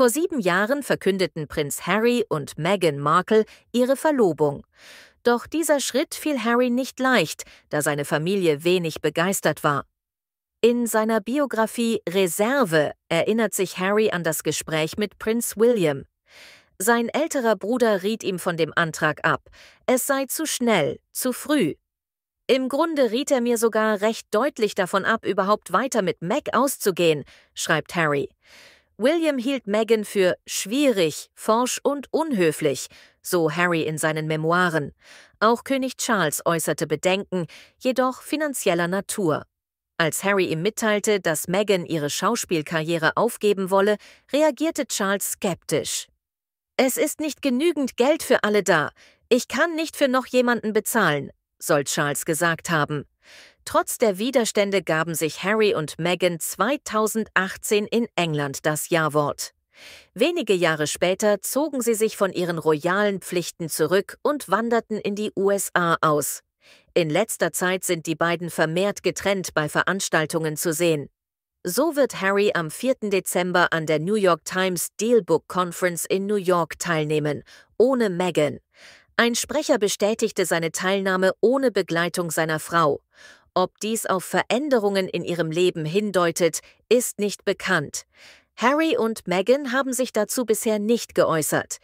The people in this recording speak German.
Vor sieben Jahren verkündeten Prinz Harry und Meghan Markle ihre Verlobung. Doch dieser Schritt fiel Harry nicht leicht, da seine Familie wenig begeistert war. In seiner Biografie Reserve erinnert sich Harry an das Gespräch mit Prinz William. Sein älterer Bruder riet ihm von dem Antrag ab. Es sei zu schnell, zu früh. Im Grunde riet er mir sogar recht deutlich davon ab, überhaupt weiter mit Mac auszugehen, schreibt Harry. William hielt Meghan für schwierig, forsch und unhöflich, so Harry in seinen Memoiren. Auch König Charles äußerte Bedenken, jedoch finanzieller Natur. Als Harry ihm mitteilte, dass Meghan ihre Schauspielkarriere aufgeben wolle, reagierte Charles skeptisch. Es ist nicht genügend Geld für alle da. Ich kann nicht für noch jemanden bezahlen, soll Charles gesagt haben. Trotz der Widerstände gaben sich Harry und Meghan 2018 in England das Ja-Wort. Wenige Jahre später zogen sie sich von ihren royalen Pflichten zurück und wanderten in die USA aus. In letzter Zeit sind die beiden vermehrt getrennt bei Veranstaltungen zu sehen. So wird Harry am 4. Dezember an der New York Times Dealbook Conference in New York teilnehmen, ohne Meghan. Ein Sprecher bestätigte seine Teilnahme ohne Begleitung seiner Frau. Ob dies auf Veränderungen in ihrem Leben hindeutet, ist nicht bekannt. Harry und Meghan haben sich dazu bisher nicht geäußert.